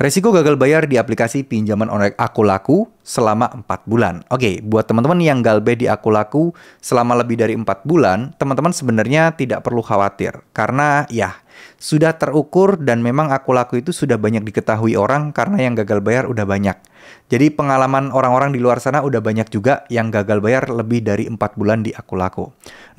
Resiko gagal bayar di aplikasi pinjaman online AkuLaku selama 4 bulan. Oke, buat teman-teman yang galbe di AkuLaku selama lebih dari 4 bulan, teman-teman sebenarnya tidak perlu khawatir. Karena ya, sudah terukur dan memang aku laku itu sudah banyak diketahui orang karena yang gagal bayar udah banyak. Jadi pengalaman orang-orang di luar sana udah banyak juga yang gagal bayar lebih dari empat bulan di aku laku.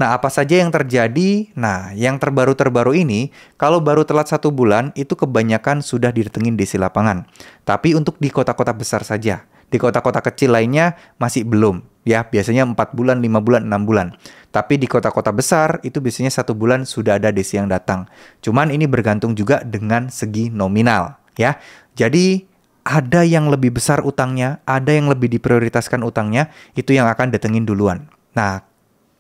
Nah apa saja yang terjadi? Nah yang terbaru-terbaru ini kalau baru telat satu bulan itu kebanyakan sudah didatengin di lapangan. Tapi untuk di kota-kota besar saja. Di kota-kota kecil lainnya masih belum ya biasanya 4 bulan, 5 bulan, 6 bulan. Tapi di kota-kota besar itu biasanya satu bulan sudah ada desi yang datang. Cuman ini bergantung juga dengan segi nominal ya. Jadi ada yang lebih besar utangnya, ada yang lebih diprioritaskan utangnya, itu yang akan datengin duluan. Nah,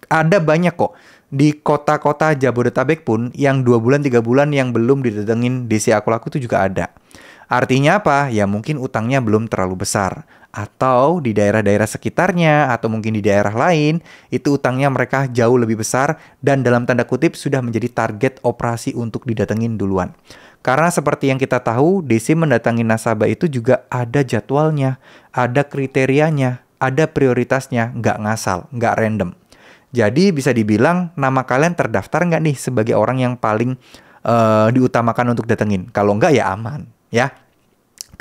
ada banyak kok di kota-kota Jabodetabek pun yang dua bulan tiga bulan yang belum didatengin desi aku laku itu juga ada. Artinya apa? Ya mungkin utangnya belum terlalu besar atau di daerah-daerah sekitarnya atau mungkin di daerah lain itu utangnya mereka jauh lebih besar dan dalam tanda kutip sudah menjadi target operasi untuk didatengin duluan. Karena seperti yang kita tahu, DC mendatangi nasabah itu juga ada jadwalnya, ada kriterianya, ada prioritasnya, nggak ngasal, nggak random. Jadi bisa dibilang nama kalian terdaftar nggak nih sebagai orang yang paling uh, diutamakan untuk datengin. Kalau nggak ya aman, ya.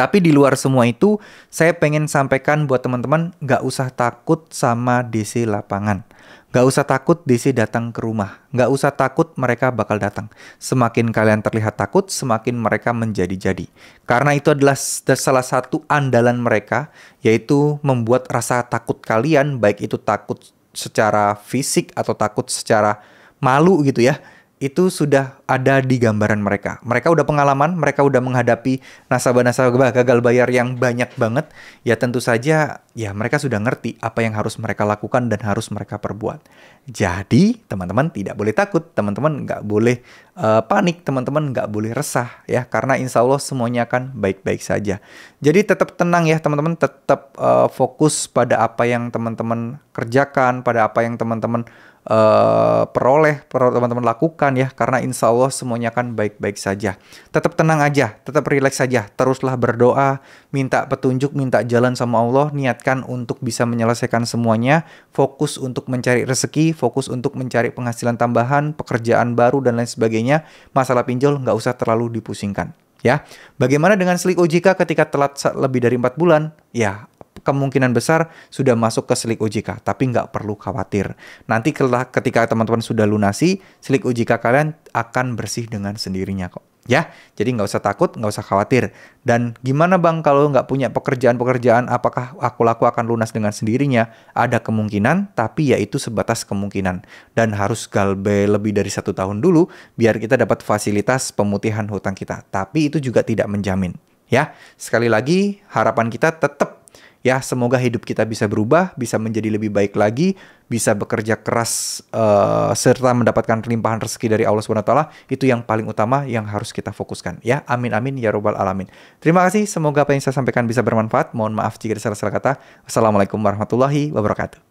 Tapi di luar semua itu, saya pengen sampaikan buat teman-teman, nggak usah takut sama DC lapangan. Nggak usah takut DC datang ke rumah. Nggak usah takut mereka bakal datang. Semakin kalian terlihat takut, semakin mereka menjadi-jadi. Karena itu adalah salah satu andalan mereka, yaitu membuat rasa takut kalian, baik itu takut secara fisik atau takut secara malu gitu ya itu sudah ada di gambaran mereka. Mereka udah pengalaman, mereka udah menghadapi nasabah-nasabah gagal bayar yang banyak banget. Ya tentu saja ya mereka sudah ngerti apa yang harus mereka lakukan dan harus mereka perbuat. Jadi teman-teman tidak boleh takut, teman-teman nggak boleh uh, panik, teman-teman nggak boleh resah ya karena insya Allah semuanya akan baik-baik saja. Jadi tetap tenang ya teman-teman, tetap uh, fokus pada apa yang teman-teman kerjakan, pada apa yang teman-teman uh, peroleh, teman-teman lakukan ya, karena insya Allah semuanya akan baik-baik saja. Tetap tenang aja, tetap rileks saja, teruslah berdoa, minta petunjuk, minta jalan sama Allah, niatkan untuk bisa menyelesaikan semuanya, fokus untuk mencari rezeki, fokus untuk mencari penghasilan tambahan, pekerjaan baru dan lain sebagainya. Masalah pinjol nggak usah terlalu dipusingkan. Ya, bagaimana dengan selik OJK ketika telat lebih dari empat bulan? Ya, kemungkinan besar sudah masuk ke selik OJK, tapi nggak perlu khawatir. Nanti ketika teman-teman sudah lunasi, selik OJK kalian akan bersih dengan sendirinya kok. Ya, jadi nggak usah takut, nggak usah khawatir. Dan gimana bang kalau nggak punya pekerjaan-pekerjaan, apakah aku laku akan lunas dengan sendirinya? Ada kemungkinan, tapi yaitu sebatas kemungkinan. Dan harus galbe lebih dari satu tahun dulu, biar kita dapat fasilitas pemutihan hutang kita. Tapi itu juga tidak menjamin. Ya, sekali lagi harapan kita tetap Ya, semoga hidup kita bisa berubah, bisa menjadi lebih baik lagi, bisa bekerja keras uh, serta mendapatkan limpahan rezeki dari Allah Subhanahu taala. Itu yang paling utama yang harus kita fokuskan. Ya, amin amin ya robbal alamin. Terima kasih, semoga apa yang saya sampaikan bisa bermanfaat. Mohon maaf jika ada salah-salah kata. Assalamualaikum warahmatullahi wabarakatuh.